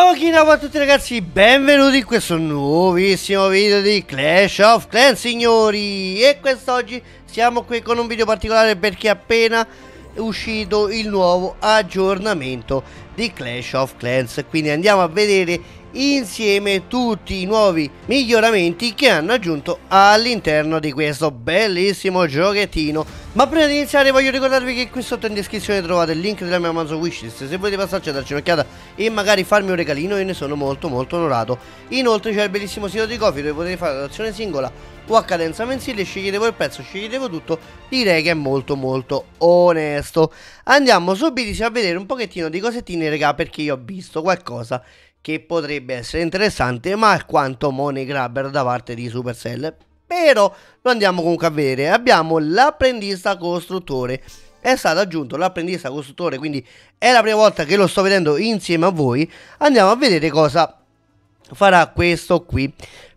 Oh, ciao a tutti ragazzi, benvenuti in questo nuovissimo video di Clash of Clans signori E quest'oggi siamo qui con un video particolare perché è appena uscito il nuovo aggiornamento di Clash of Clans Quindi andiamo a vedere insieme tutti i nuovi miglioramenti che hanno aggiunto all'interno di questo bellissimo giochettino ma prima di iniziare voglio ricordarvi che qui sotto in descrizione trovate il link della mia Amazon wishlist se volete passarci a darci un'occhiata e magari farmi un regalino io ne sono molto molto onorato inoltre c'è il bellissimo sito di Coffee dove potete fare l'azione singola o a cadenza mensile scegliete voi il prezzo scegliete voi tutto direi che è molto molto onesto andiamo subito a vedere un pochettino di cosettine regà perché io ho visto qualcosa che potrebbe essere interessante, ma quanto money grabber da parte di Supercell. Però lo andiamo comunque a vedere. Abbiamo l'apprendista costruttore. È stato aggiunto l'apprendista costruttore, quindi è la prima volta che lo sto vedendo insieme a voi. Andiamo a vedere cosa farà questo qui.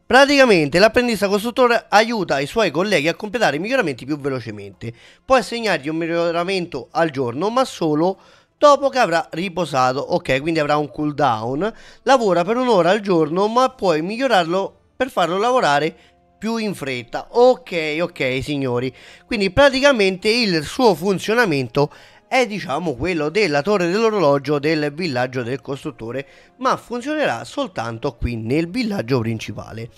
Praticamente l'apprendista costruttore aiuta i suoi colleghi a completare i miglioramenti più velocemente. Può assegnargli un miglioramento al giorno, ma solo dopo che avrà riposato. Ok, quindi avrà un cooldown. Lavora per un'ora al giorno, ma puoi migliorarlo per farlo lavorare più in fretta. Ok, ok, signori. Quindi praticamente il suo funzionamento è diciamo quello della torre dell'orologio del villaggio del costruttore, ma funzionerà soltanto qui nel villaggio principale.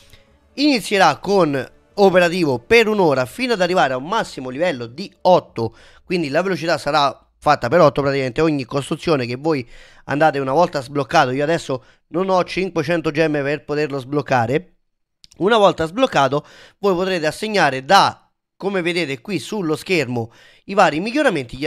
Inizierà con operativo per un'ora fino ad arrivare a un massimo livello di 8 quindi la velocità sarà fatta per 8 praticamente ogni costruzione che voi andate una volta sbloccato io adesso non ho 500 gemme per poterlo sbloccare una volta sbloccato voi potrete assegnare da come vedete qui sullo schermo i vari miglioramenti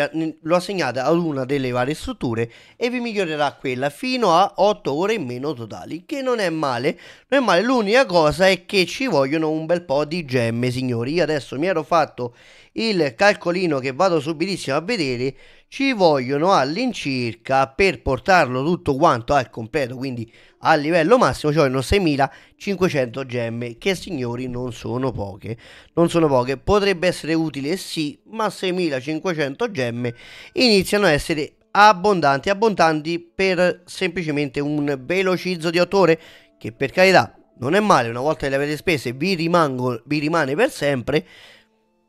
lo assegnate ad una delle varie strutture e vi migliorerà quella fino a 8 ore in meno totali, che non è male, non è male. L'unica cosa è che ci vogliono un bel po' di gemme, signori. Io adesso mi ero fatto il calcolino che vado subitissimo a vedere, ci vogliono all'incirca per portarlo tutto quanto al completo, quindi al livello massimo, ci vogliono 6500 gemme, che signori non sono poche. Non sono poche, potrebbe essere utile sì, ma 6000 3500 gemme iniziano a essere abbondanti, abbondanti per semplicemente un velocizzo di 8 ore che per carità non è male, una volta che le avete spese vi, rimango, vi rimane per sempre,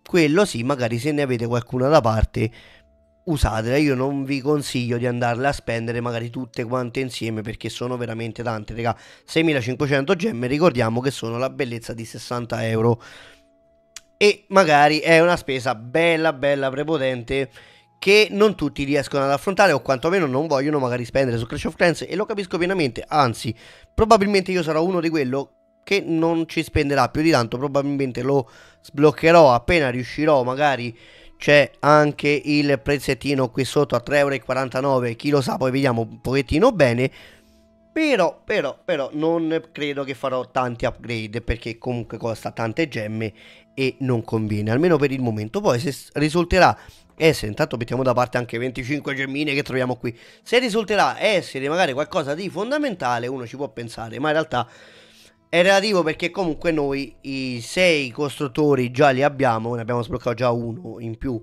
quello sì, magari se ne avete qualcuna da parte usatela, io non vi consiglio di andarle a spendere magari tutte quante insieme perché sono veramente tante, raga, 6500 gemme ricordiamo che sono la bellezza di 60 euro e magari è una spesa bella, bella, prepotente che non tutti riescono ad affrontare o quantomeno non vogliono magari spendere su Clash of Clans e lo capisco pienamente, anzi probabilmente io sarò uno di quello che non ci spenderà più di tanto, probabilmente lo sbloccherò appena riuscirò magari c'è anche il prezzettino qui sotto a 3,49€, chi lo sa poi vediamo un pochettino bene però, però, però non credo che farò tanti upgrade perché comunque costa tante gemme e non conviene, almeno per il momento. Poi se risulterà essere, eh, intanto mettiamo da parte anche 25 gemmine che troviamo qui, se risulterà eh, essere magari qualcosa di fondamentale uno ci può pensare, ma in realtà è relativo perché comunque noi i 6 costruttori già li abbiamo, ne abbiamo sbloccato già uno in più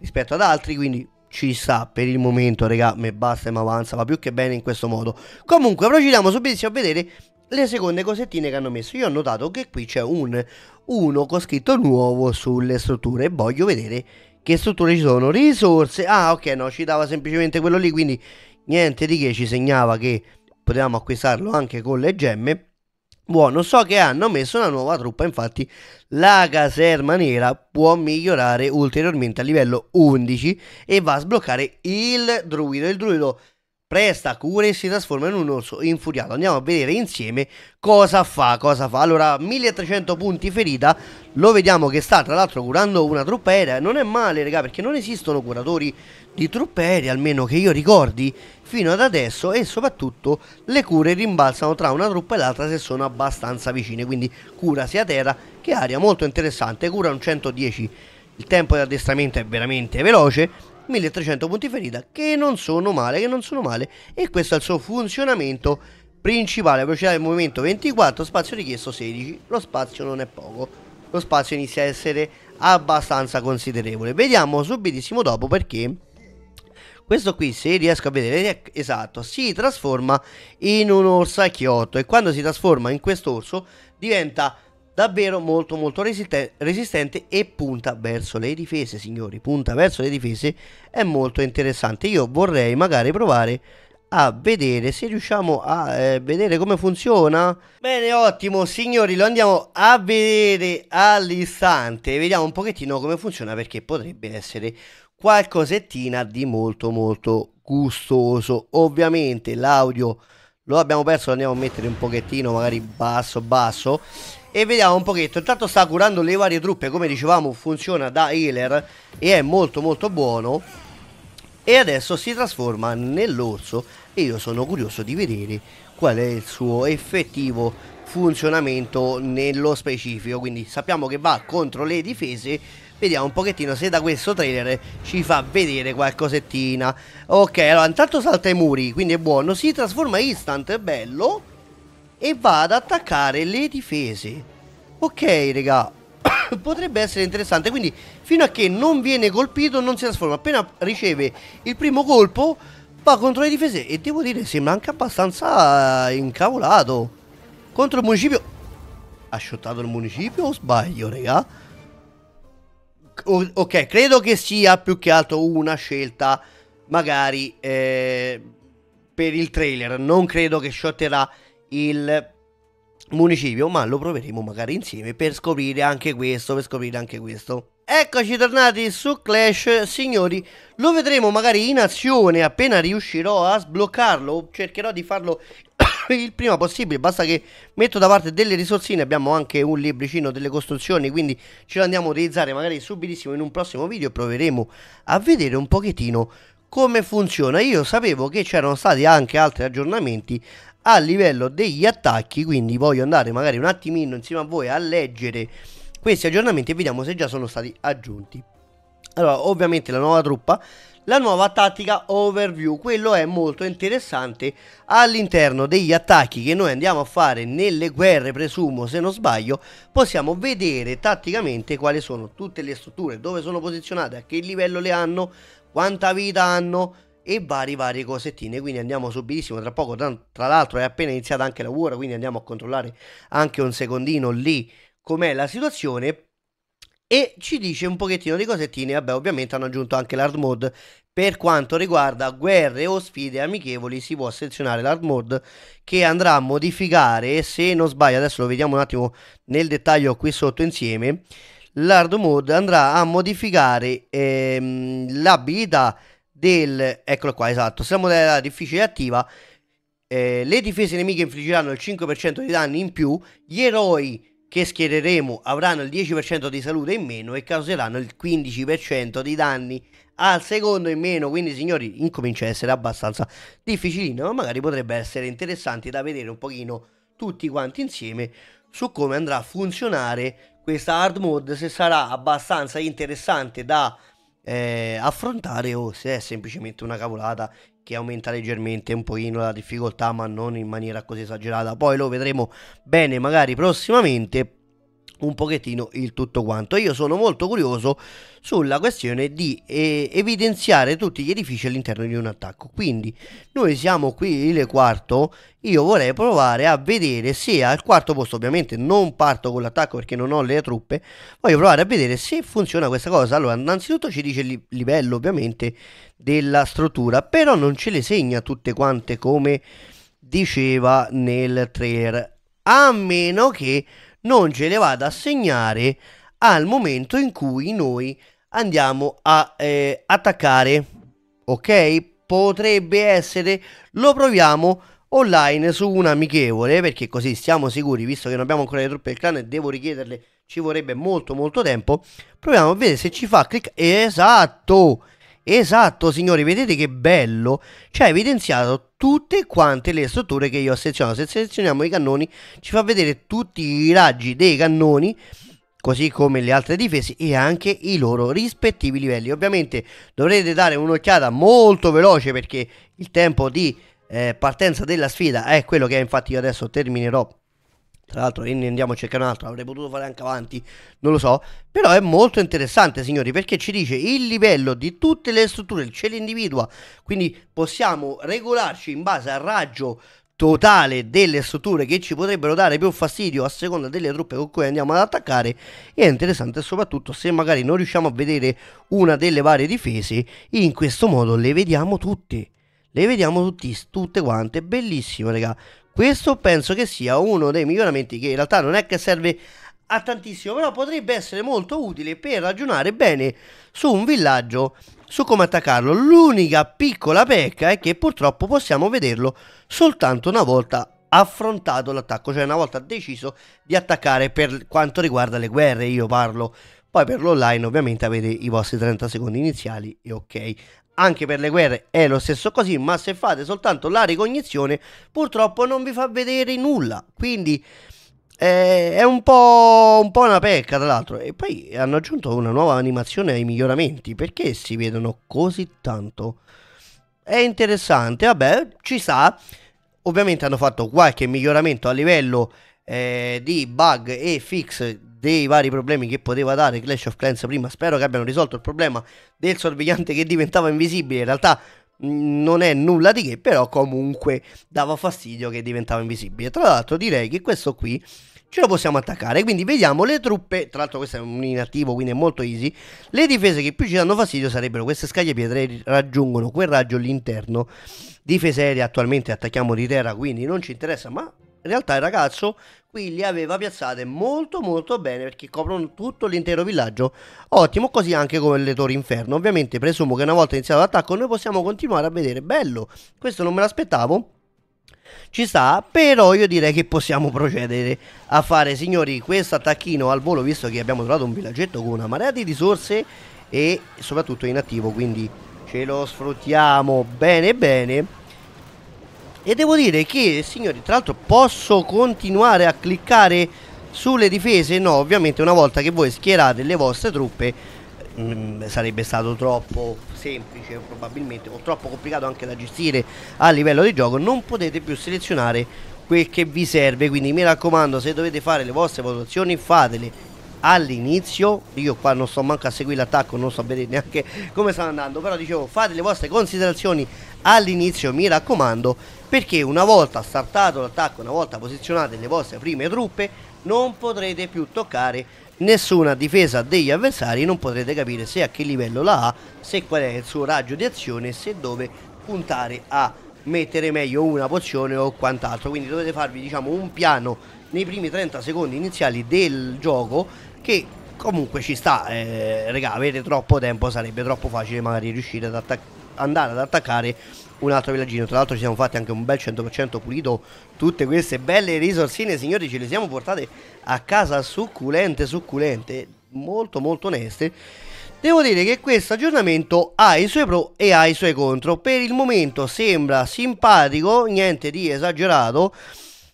rispetto ad altri, quindi ci sta per il momento, raga, me basta e mi avanza, va più che bene in questo modo. Comunque procediamo subito a vedere le seconde cosettine che hanno messo. Io ho notato che qui c'è un 1 con scritto nuovo sulle strutture. Voglio vedere che strutture ci sono. Risorse. Ah, ok, no, ci dava semplicemente quello lì. Quindi niente di che ci segnava che potevamo acquistarlo anche con le gemme. Buono, so che hanno messo una nuova truppa, infatti la caserma nera può migliorare ulteriormente a livello 11 e va a sbloccare il druido. Il druido presta cura e si trasforma in un orso infuriato. Andiamo a vedere insieme cosa fa, cosa fa. Allora, 1300 punti ferita, lo vediamo che sta tra l'altro curando una truppa aerea. Non è male, raga, perché non esistono curatori di truppe aeree, almeno che io ricordi, fino ad adesso. E soprattutto le cure rimbalzano tra una truppa e l'altra se sono abbastanza vicine. Quindi cura sia terra che aria, molto interessante. Cura un 110. Il tempo di addestramento è veramente veloce 1300 punti ferita che non sono male, che non sono male e questo è il suo funzionamento principale, velocità del movimento 24, spazio richiesto 16, lo spazio non è poco, lo spazio inizia a essere abbastanza considerevole, vediamo subitissimo dopo perché questo qui se riesco a vedere esatto si trasforma in un orsacchiotto e quando si trasforma in quest'orso diventa davvero molto molto resiste- resistente e punta verso le difese signori punta verso le difese è molto interessante io vorrei magari provare a vedere se riusciamo a eh, vedere come funziona bene ottimo signori lo andiamo a vedere all'istante vediamo un pochettino come funziona perché potrebbe essere qualcosettina di molto molto gustoso ovviamente l'audio lo abbiamo perso lo andiamo a mettere un pochettino magari basso basso e vediamo un pochetto. Intanto sta curando le varie truppe, come dicevamo funziona da healer e è molto molto buono. E adesso si trasforma nell'orso e io sono curioso di vedere qual è il suo effettivo funzionamento nello specifico. Quindi sappiamo che va contro le difese. Vediamo un pochettino se da questo trailer ci fa vedere qualcosettina. Ok, allora intanto salta i muri, quindi è buono. Si trasforma instant, è bello e va ad attaccare le difese. Ok, raga, potrebbe essere interessante. Quindi, fino a che non viene colpito, non si trasforma. Appena riceve il primo colpo, va contro le difese. E devo dire, sembra anche abbastanza eh, incavolato. Contro il municipio. Ha shottato il municipio o sbaglio, raga? ok, credo che sia più che altro una scelta, magari, eh, per il trailer. Non credo che shotterà il municipio, ma lo proveremo magari insieme per scoprire anche questo, per scoprire anche questo. Eccoci tornati su Clash, signori, lo vedremo magari in azione appena riuscirò a sbloccarlo, cercherò di farlo il prima possibile, basta che metto da parte delle risorsine, abbiamo anche un libricino delle costruzioni, quindi ce lo andiamo a utilizzare magari subitissimo in un prossimo video e proveremo a vedere un pochettino come funziona. Io sapevo che c'erano stati anche altri aggiornamenti a livello degli attacchi, quindi voglio andare magari un attimino insieme a voi a leggere questi aggiornamenti e vediamo se già sono stati aggiunti. Allora, ovviamente la nuova truppa, la nuova tattica overview, quello è molto interessante all'interno degli attacchi che noi andiamo a fare nelle guerre, presumo, se non sbaglio, possiamo vedere tatticamente quali sono tutte le strutture, dove sono posizionate, a che livello le hanno, quanta vita hanno, e varie varie cosettine quindi andiamo subitissimo tra poco tra l'altro è appena iniziata anche la war quindi andiamo a controllare anche un secondino lì com'è la situazione e ci dice un pochettino di cosettine vabbè ovviamente hanno aggiunto anche l'hard mode per quanto riguarda guerre o sfide amichevoli si può selezionare l'hard mode che andrà a modificare se non sbaglio adesso lo vediamo un attimo nel dettaglio qui sotto insieme l'hard mode andrà a modificare ehm, l'abilità del... Eccolo qua, esatto. Se la modalità difficile è attiva, eh, le difese nemiche infliggeranno il 5% di danni in più, gli eroi che schiereremo avranno il 10% di salute in meno e causeranno il 15% di danni al secondo in meno. Quindi, signori, incomincia a essere abbastanza difficilino, ma magari potrebbe essere interessante da vedere un pochino tutti quanti insieme su come andrà a funzionare questa hard mode, se sarà abbastanza interessante da eh, affrontare o se è semplicemente una cavolata che aumenta leggermente un pochino la difficoltà ma non in maniera così esagerata poi lo vedremo bene magari prossimamente un pochettino il tutto quanto. Io sono molto curioso sulla questione di eh, evidenziare tutti gli edifici all'interno di un attacco. Quindi noi siamo qui il quarto, io vorrei provare a vedere se al quarto posto, ovviamente non parto con l'attacco perché non ho le truppe, voglio provare a vedere se funziona questa cosa. Allora, innanzitutto ci dice il livello ovviamente della struttura, però non ce le segna tutte quante come diceva nel trailer, a meno che non ce le vada a segnare al momento in cui noi andiamo a eh, attaccare ok potrebbe essere lo proviamo online su un amichevole perché così siamo sicuri visto che non abbiamo ancora le truppe del clan e devo richiederle ci vorrebbe molto molto tempo proviamo a vedere se ci fa clic esatto esatto signori vedete che bello ci ha evidenziato tutte quante le strutture che io ho selezionato. Se selezioniamo i cannoni ci fa vedere tutti i raggi dei cannoni così come le altre difese e anche i loro rispettivi livelli. Ovviamente dovrete dare un'occhiata molto veloce perché il tempo di eh, partenza della sfida è quello che infatti io adesso terminerò tra l'altro, e ne andiamo a cercare un altro, avrei potuto fare anche avanti, non lo so. Però è molto interessante, signori, perché ci dice il livello di tutte le strutture, ce le individua. Quindi possiamo regolarci in base al raggio totale delle strutture che ci potrebbero dare più fastidio a seconda delle truppe con cui andiamo ad attaccare e è interessante soprattutto se magari non riusciamo a vedere una delle varie difese in questo modo le vediamo tutte le vediamo tutti, tutte quante bellissimo raga questo penso che sia uno dei miglioramenti che in realtà non è che serve a tantissimo, però potrebbe essere molto utile per ragionare bene su un villaggio, su come attaccarlo. L'unica piccola pecca è che purtroppo possiamo vederlo soltanto una volta affrontato l'attacco, cioè una volta deciso di attaccare per quanto riguarda le guerre, io parlo. Poi per l'online ovviamente avete i vostri 30 secondi iniziali e ok anche per le guerre è lo stesso così, ma se fate soltanto la ricognizione purtroppo non vi fa vedere nulla, quindi eh, è un po', un po' una pecca tra l'altro. E poi hanno aggiunto una nuova animazione ai miglioramenti, perché si vedono così tanto? È interessante, vabbè, ci sta. Ovviamente hanno fatto qualche miglioramento a livello eh, di bug e fix dei vari problemi che poteva dare Clash of Clans prima, spero che abbiano risolto il problema del sorvegliante che diventava invisibile. In realtà mm, non è nulla di che, però comunque dava fastidio che diventava invisibile. Tra l'altro direi che questo qui ce lo possiamo attaccare, quindi vediamo le truppe, tra l'altro questo è un inattivo quindi è molto easy, le difese che più ci danno fastidio sarebbero queste scaglie pietre, raggiungono quel raggio all'interno, difese aeree attualmente attacchiamo di terra quindi non ci interessa, ma in realtà il ragazzo qui li aveva piazzate molto molto bene perché coprono tutto l'intero villaggio. Ottimo, così anche come le torri inferno. Ovviamente presumo che una volta iniziato l'attacco noi possiamo continuare a vedere. Bello, questo non me l'aspettavo. Ci sta, però io direi che possiamo procedere a fare, signori, questo attacchino al volo, visto che abbiamo trovato un villaggetto con una marea di risorse e soprattutto inattivo, quindi ce lo sfruttiamo bene bene e devo dire che, signori, tra l'altro posso continuare a cliccare sulle difese? No, ovviamente una volta che voi schierate le vostre truppe mh, mm, sarebbe stato troppo semplice probabilmente o troppo complicato anche da gestire a livello di gioco non potete più selezionare quel che vi serve quindi mi raccomando se dovete fare le vostre valutazioni fatele all'inizio io qua non sto manco a seguire l'attacco non so bene neanche come sta andando però dicevo fate le vostre considerazioni all'inizio mi raccomando perché una volta startato l'attacco, una volta posizionate le vostre prime truppe non potrete più toccare nessuna difesa degli avversari non potrete capire se a che livello la ha, se qual è il suo raggio di azione, se dove puntare a mettere meglio una pozione o quant'altro, quindi dovete farvi diciamo un piano nei primi 30 secondi iniziali del gioco che comunque ci sta, eh, raga, avere troppo tempo sarebbe troppo facile magari riuscire ad attaccare andare ad attaccare un altro villaggino. Tra l'altro ci siamo fatti anche un bel 100% pulito. Tutte queste belle risorsine, signori, ce le siamo portate a casa succulente, succulente, molto molto oneste. Devo dire che questo aggiornamento ha i suoi pro e ha i suoi contro. Per il momento sembra simpatico, niente di esagerato.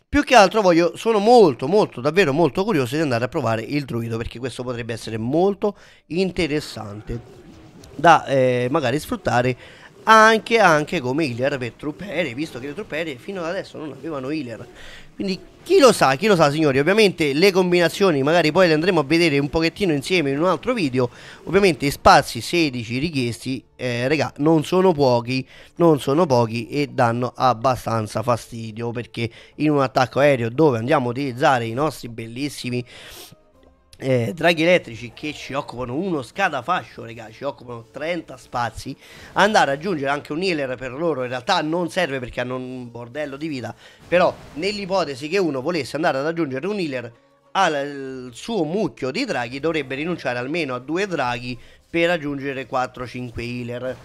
Più che altro voglio, sono molto, molto, davvero molto curioso di andare a provare il druido perché questo potrebbe essere molto interessante da eh, magari sfruttare anche, anche, come healer per truppere, visto che le truppere fino ad adesso non avevano healer. Quindi chi lo sa, chi lo sa signori, ovviamente le combinazioni magari poi le andremo a vedere un pochettino insieme in un altro video, ovviamente spazi 16 richiesti, eh, regà, non sono pochi, non sono pochi e danno abbastanza fastidio perché in un attacco aereo dove andiamo a utilizzare i nostri bellissimi eh, draghi elettrici che ci occupano uno scatafascio, raga, ci occupano 30 spazi, andare ad aggiungere anche un healer per loro in realtà non serve perché hanno un bordello di vita, però nell'ipotesi che uno volesse andare ad aggiungere un healer al suo mucchio di draghi dovrebbe rinunciare almeno a due draghi per aggiungere 4-5 healer,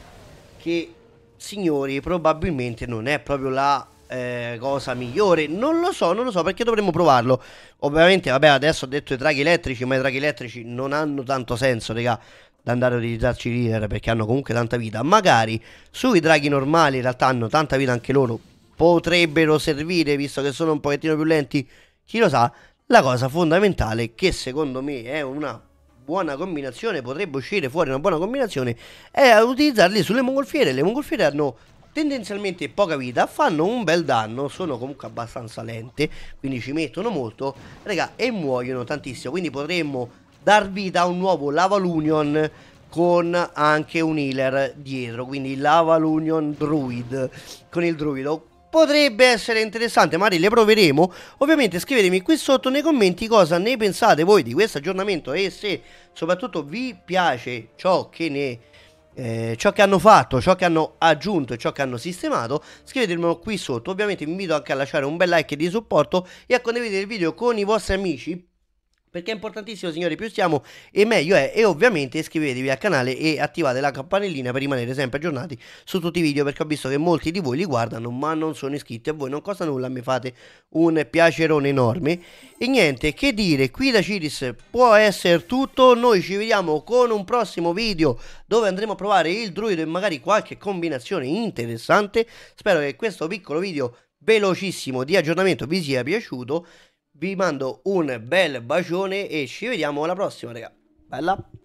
che signori probabilmente non è proprio la eh, cosa migliore? Non lo so, non lo so perché dovremmo provarlo. Ovviamente, vabbè, adesso ho detto i draghi elettrici, ma i draghi elettrici non hanno tanto senso, raga, da andare a utilizzarci leader perché hanno comunque tanta vita. Magari sui draghi normali in realtà hanno tanta vita anche loro. Potrebbero servire, visto che sono un pochettino più lenti, chi lo sa. La cosa fondamentale, che secondo me è una buona combinazione, potrebbe uscire fuori una buona combinazione, è utilizzarli sulle mongolfiere. Le mongolfiere hanno tendenzialmente poca vita, fanno un bel danno, sono comunque abbastanza lente, quindi ci mettono molto, raga, e muoiono tantissimo, quindi potremmo dar vita a un nuovo Lava Lavalunion con anche un healer dietro, quindi Lava Lavalunion Druid, con il druido. Potrebbe essere interessante, magari le proveremo. Ovviamente scrivetemi qui sotto nei commenti cosa ne pensate voi di questo aggiornamento e se soprattutto vi piace ciò che ne eh, ciò che hanno fatto, ciò che hanno aggiunto e ciò che hanno sistemato, scrivetemelo qui sotto. Ovviamente vi invito anche a lasciare un bel like di supporto e a condividere il video con i vostri amici perché è importantissimo signori più siamo e meglio è e ovviamente iscrivetevi al canale e attivate la campanellina per rimanere sempre aggiornati su tutti i video perché ho visto che molti di voi li guardano ma non sono iscritti a voi non costa nulla mi fate un piacerone enorme e niente che dire qui da Ciris può essere tutto noi ci vediamo con un prossimo video dove andremo a provare il druido e magari qualche combinazione interessante spero che questo piccolo video velocissimo di aggiornamento vi sia piaciuto vi mando un bel bacione e ci vediamo alla prossima, raga. Bella!